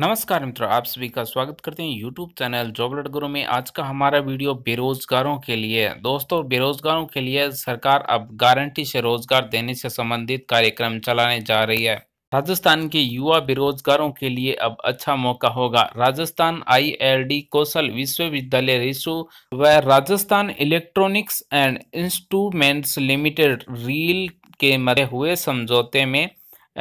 नमस्कार मित्रों आप सभी का स्वागत करते हैं यूट्यूब चैनल लट गुरु में आज का हमारा वीडियो बेरोजगारों के लिए दोस्तों बेरोजगारों के लिए सरकार अब गारंटी से रोजगार देने से संबंधित कार्यक्रम चलाने जा रही है राजस्थान के युवा बेरोजगारों के लिए अब अच्छा मौका होगा राजस्थान आईएलडी कौशल विश्वविद्यालय रिसु व Rajasthan Electronics and Instruments Limited REIL के मरे हुए समझौते में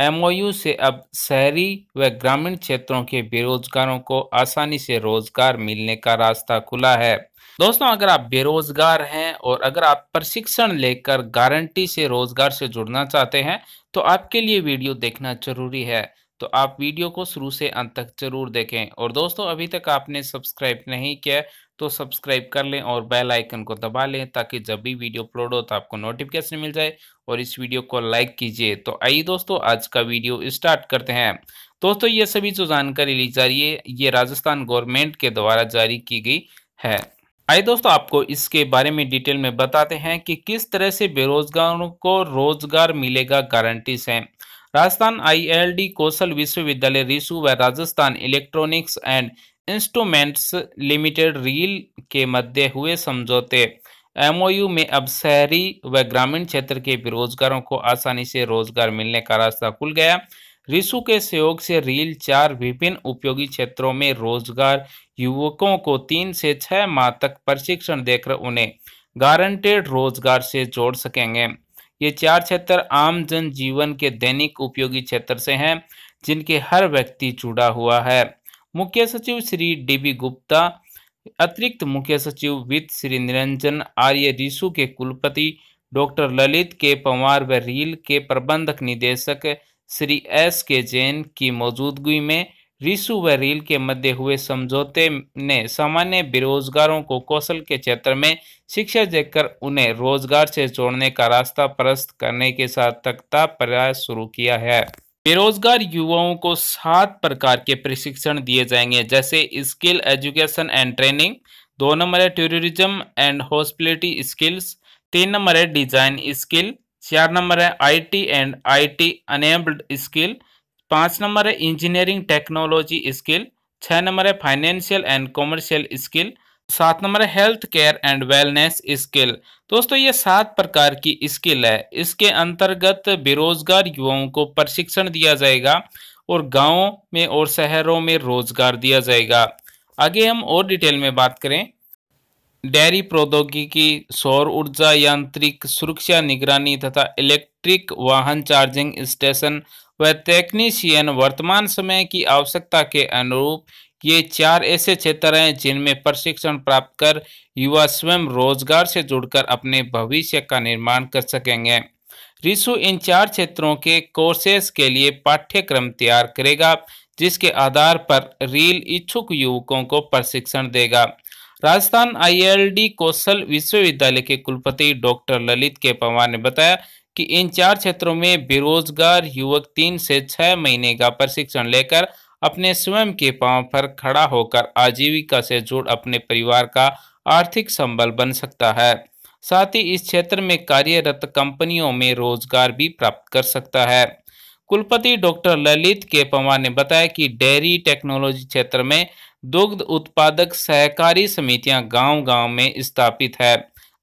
एमओयू से अब शहरी व ग्रामीण क्षेत्रों के बेरोजगारों को आसानी से रोजगार मिलने का रास्ता खुला है दोस्तों अगर आप बेरोजगार हैं और अगर आप प्रशिक्षण लेकर गारंटी से रोजगार से जुड़ना चाहते हैं तो आपके लिए वीडियो देखना जरूरी है तो आप वीडियो को शुरू से अंत तक जरूर देखें और दोस्तों अभी तक आपने सब्सक्राइब नहीं किया तो सब्सक्राइब कर लें और बेल आइकन को दबा लें ताकि जब भी वीडियो अपलोड हो तो आपको नोटिफिकेशन मिल जाए और इस वीडियो को लाइक कीजिए तो आइए दोस्तों आज का वीडियो स्टार्ट करते हैं दोस्तों ये सभी जो जानकारी ली जा रही है ये राजस्थान गवर्नमेंट के द्वारा जारी की गई है आइए दोस्तों आपको इसके बारे में डिटेल में बताते हैं कि किस तरह से बेरोजगारों को रोजगार मिलेगा गारंटी से राजस्थान आईएलडी कौशल विश्वविद्यालय रिसू व Rajasthan Electronics and Instruments Limited REIL के मध्य हुए समझौते एमओयू में अब शहरी व ग्रामीण क्षेत्र के बेरोजगारों को आसानी से रोजगार मिलने का रास्ता खुल गया रिसु के सहयोग से रील चार विभिन्न उपयोगी क्षेत्रों में रोजगार युवकों को तीन से छः माह तक प्रशिक्षण देकर उन्हें गारंटेड रोजगार से जोड़ सकेंगे ये चार क्षेत्र आम जन जीवन के दैनिक उपयोगी क्षेत्र से हैं जिनके हर व्यक्ति जुड़ा हुआ है मुख्य सचिव श्री डीबी गुप्ता अतिरिक्त मुख्य सचिव वित्त श्री निरंजन आर्य रिसू के कुलपति डॉक्टर ललित के पंवार व रील के प्रबंधक निदेशक श्री एस के जैन की मौजूदगी में रिसू व रील के मध्य हुए समझौते ने सामान्य बेरोजगारों को कौशल के क्षेत्र में शिक्षा देकर उन्हें रोजगार से जोड़ने का रास्ता प्रस्त करने के सार्थकता प्रयास शुरू किया है बेरोजगार युवाओं को सात प्रकार के प्रशिक्षण दिए जाएंगे जैसे स्किल एजुकेशन एंड ट्रेनिंग दो नंबर है टूरिज्म एंड हॉस्पिटलिटी स्किल्स तीन नंबर है डिजाइन स्किल चार नंबर है IT and IT enabled skill पाँच नंबर है इंजीनियरिंग टेक्नोलॉजी स्किल छः नंबर है फाइनेंशियल एंड कॉमर्शियल स्किल सात नंबर health care and wellness skill दोस्तों ये सात प्रकार की स्किल है इसके अंतर्गत बेरोजगार युवाओं को प्रशिक्षण दिया जाएगा और गाँव में और शहरों में रोजगार दिया जाएगा आगे हम और डिटेल में बात करें डेयरी प्रौद्योगिकी सौर ऊर्जा यांत्रिक सुरक्षा निगरानी तथा इलेक्ट्रिक वाहन चार्जिंग स्टेशन व टेक्नीशियन वर्तमान समय की आवश्यकता के अनुरूप ये चार ऐसे क्षेत्र हैं जिनमें प्रशिक्षण प्राप्त कर युवा स्वयं रोजगार से जुड़कर अपने भविष्य का निर्माण कर सकेंगे रिसु इन चार क्षेत्रों के कोर्सेस के लिए पाठ्यक्रम तैयार करेगा जिसके आधार पर रील इच्छुक युवकों को प्रशिक्षण देगा राजस्थान आईएलडी कौशल विश्वविद्यालय के कुलपति डॉक्टर ललित के पवार ने बताया कि इन चार क्षेत्रों में बेरोजगार युवक तीन से छह महीने का प्रशिक्षण लेकर अपने स्वयं के पांव पर खड़ा होकर आजीविका से जुड़ अपने परिवार का आर्थिक संबल बन सकता है साथ ही इस क्षेत्र में कार्यरत कंपनियों में रोजगार भी प्राप्त कर सकता है कुलपति डॉक्टर ललित के पवार ने बताया कि डेयरी टेक्नोलॉजी क्षेत्र में दुग्ध उत्पादक सहकारी समितियां गांव-गांव में स्थापित है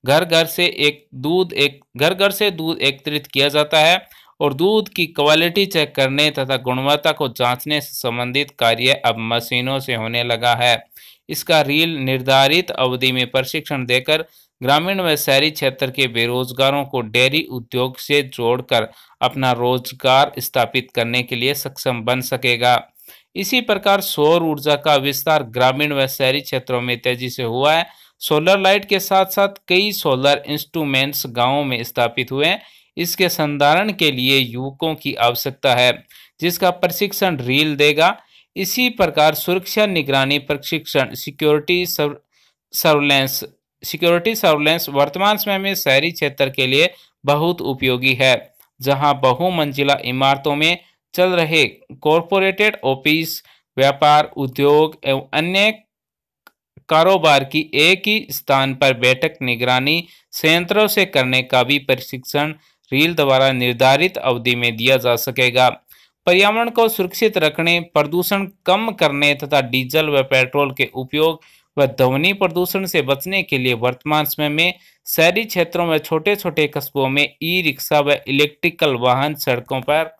घर घर से एक दूध एक घर घर से दूध एकत्रित किया जाता है और दूध की क्वालिटी चेक करने तथा गुणवत्ता को जांचने से संबंधित कार्य अब मशीनों से होने लगा है इसका रील निर्धारित अवधि में प्रशिक्षण देकर ग्रामीण व शहरी क्षेत्र के बेरोजगारों को डेयरी उद्योग से जोड़कर अपना रोजगार स्थापित करने के लिए सक्षम बन सकेगा इसी प्रकार सौर ऊर्जा का विस्तार ग्रामीण व शहरी क्षेत्रों में तेजी से हुआ है सोलर लाइट के साथ साथ कई सोलर इंस्ट्रूमेंट्स गांवों में स्थापित हुए हैं इसके संधारण के लिए युवकों की आवश्यकता है जिसका प्रशिक्षण रील देगा इसी प्रकार सुरक्षा निगरानी प्रशिक्षण सिक्योरिटी सर्वेलेंस सिक्योरिटी सर्वेलेंस वर्तमान समय में शहरी क्षेत्र के लिए बहुत उपयोगी है जहां बहुमंजिला इमारतों में चल रहे कॉरपोरेटेड ऑफिस व्यापार उद्योग एवं अन्य कारोबार की एक ही स्थान पर बैठक निगरानी संयंत्रों से करने का भी प्रशिक्षण रेल द्वारा निर्धारित अवधि में दिया जा सकेगा पर्यावरण को सुरक्षित रखने प्रदूषण कम करने तथा डीजल व पेट्रोल के उपयोग व ध्वनि प्रदूषण से बचने के लिए वर्तमान समय में शहरी क्षेत्रों व छोटे छोटे कस्बों में ई रिक्शा व इलेक्ट्रिकल वाहन सड़कों पर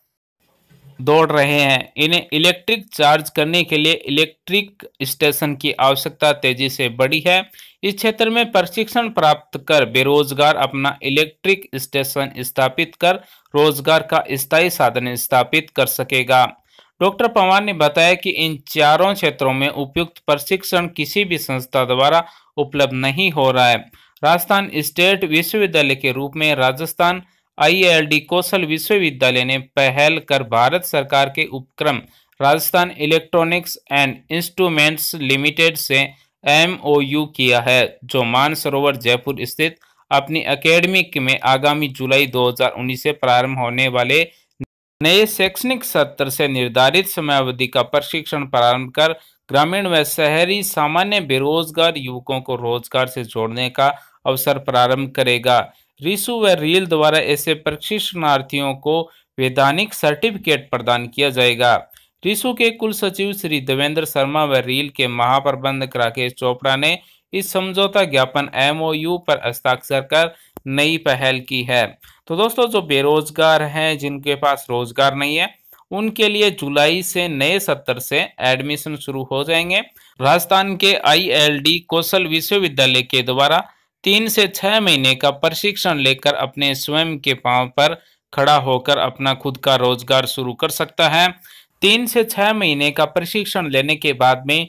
दौड़ रहे हैं इन्हें इलेक्ट्रिक चार्ज करने के लिए इलेक्ट्रिक स्टेशन की आवश्यकता तेजी से बढ़ी है इस क्षेत्र में प्रशिक्षण प्राप्त कर बेरोजगार अपना इलेक्ट्रिक स्टेशन स्थापित कर रोजगार का स्थायी साधन स्थापित कर सकेगा डॉक्टर पवार ने बताया कि इन चारों क्षेत्रों में उपयुक्त प्रशिक्षण किसी भी संस्था द्वारा उपलब्ध नहीं हो रहा है राजस्थान स्टेट विश्वविद्यालय के रूप में राजस्थान आईएलडी कौशल विश्वविद्यालय ने पहल कर भारत सरकार के उपक्रम Rajasthan Electronics and Instruments Limited से एमओयू किया है जो मानसरोवर जयपुर स्थित अपनी अकेडमी में आगामी जुलाई 2019 से प्रारंभ होने वाले नए शैक्षणिक सत्र से निर्धारित समयावधि का प्रशिक्षण प्रारंभ कर ग्रामीण व शहरी सामान्य बेरोजगार युवकों को रोजगार से जोड़ने का अवसर प्रारंभ करेगा रिसु व रील द्वारा ऐसे प्रशिक्षणार्थियों को वैधानिक सर्टिफिकेट प्रदान किया जाएगा रिसु के कुल सचिव श्री देवेंद्र शर्मा व रील के महाप्रबंधक राकेश चोपड़ा ने इस समझौता ज्ञापन एमओयू पर हस्ताक्षर कर नई पहल की है तो दोस्तों जो बेरोजगार हैं जिनके पास रोजगार नहीं है उनके लिए जुलाई से नए सत्र से एडमिशन शुरू हो जाएंगे राजस्थान के आईएलडी कौशल विश्वविद्यालय के द्वारा तीन से छह महीने का प्रशिक्षण लेकर अपने स्वयं के पांव पर खड़ा होकर अपना खुद का रोजगार शुरू कर सकता है तीन से छह महीने का प्रशिक्षण लेने के बाद में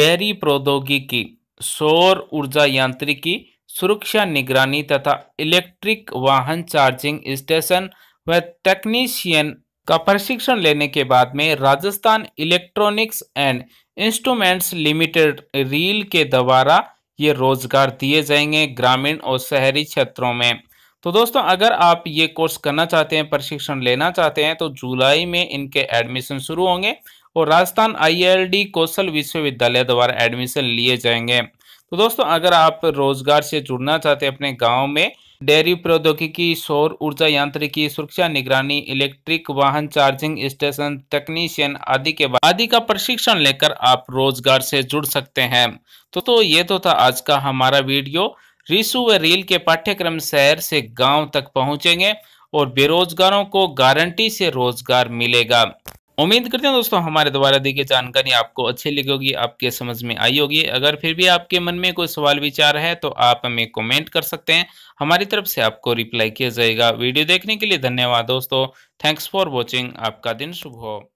डेयरी प्रौद्योगिकी सौर ऊर्जा यांत्रिकी सुरक्षा निगरानी तथा इलेक्ट्रिक वाहन चार्जिंग स्टेशन व टेक्नीशियन का प्रशिक्षण लेने के बाद में Rajasthan Electronics and Instruments Limited REIL के द्वारा ये रोज़गार दिए जाएंगे ग्रामीण और शहरी क्षेत्रों में तो दोस्तों अगर आप ये कोर्स करना चाहते हैं प्रशिक्षण लेना चाहते हैं तो जुलाई में इनके एडमिशन शुरू होंगे और राजस्थान आईएलडी कौशल विश्वविद्यालय द्वारा एडमिशन लिए जाएंगे तो दोस्तों अगर आप रोजगार से जुड़ना चाहते हैं अपने गाँव में डेयरी प्रौद्योगिकी सौर ऊर्जा यांत्रिकी सुरक्षा निगरानी इलेक्ट्रिक वाहन चार्जिंग स्टेशन टेक्नीशियन आदि के आदि का प्रशिक्षण लेकर आप रोजगार से जुड़ सकते हैं तो तो ये तो था आज का हमारा वीडियो रिसु व रील के पाठ्यक्रम शहर से गांव तक पहुंचेंगे और बेरोजगारों को गारंटी से रोजगार मिलेगा उम्मीद करते हैं दोस्तों हमारे द्वारा दी गई जानकारी आपको अच्छी लगी होगी आपके समझ में आई होगी अगर फिर भी आपके मन में कोई सवाल विचार है तो आप हमें कमेंट कर सकते हैं हमारी तरफ से आपको रिप्लाई किया जाएगा वीडियो देखने के लिए धन्यवाद दोस्तों थैंक्स फॉर वॉचिंग आपका दिन शुभ हो